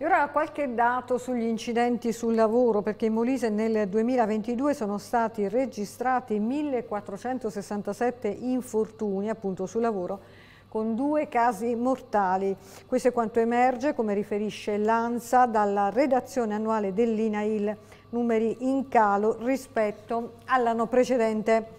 E ora qualche dato sugli incidenti sul lavoro, perché in Molise nel 2022 sono stati registrati 1467 infortuni appunto, sul lavoro con due casi mortali. Questo è quanto emerge, come riferisce l'ANSA, dalla redazione annuale dell'INAIL, numeri in calo rispetto all'anno precedente.